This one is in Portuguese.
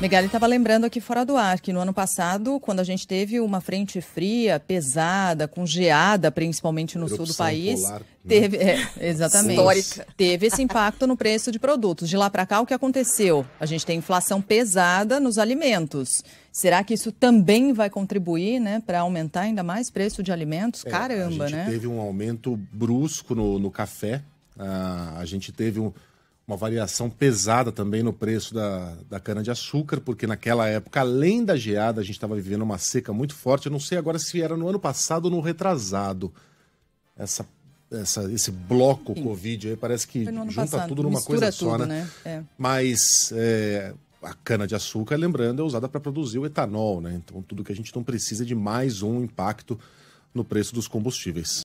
Megali estava lembrando aqui fora do ar que no ano passado, quando a gente teve uma frente fria, pesada, com geada, principalmente no Erupção sul do país, polar, né? teve, é, exatamente, teve esse impacto no preço de produtos. De lá para cá, o que aconteceu? A gente tem inflação pesada nos alimentos. Será que isso também vai contribuir né, para aumentar ainda mais preço de alimentos? É, Caramba, a gente né? Teve um aumento brusco no, no café. Ah, a gente teve um uma variação pesada também no preço da, da cana-de-açúcar, porque naquela época, além da geada, a gente estava vivendo uma seca muito forte. Eu não sei agora se era no ano passado ou no retrasado. Essa, essa, esse bloco Sim. Covid aí parece que junta passado. tudo numa Mistura coisa tudo, só, né? né? É. Mas é, a cana-de-açúcar, lembrando, é usada para produzir o etanol, né? Então tudo que a gente não precisa de mais um impacto no preço dos combustíveis.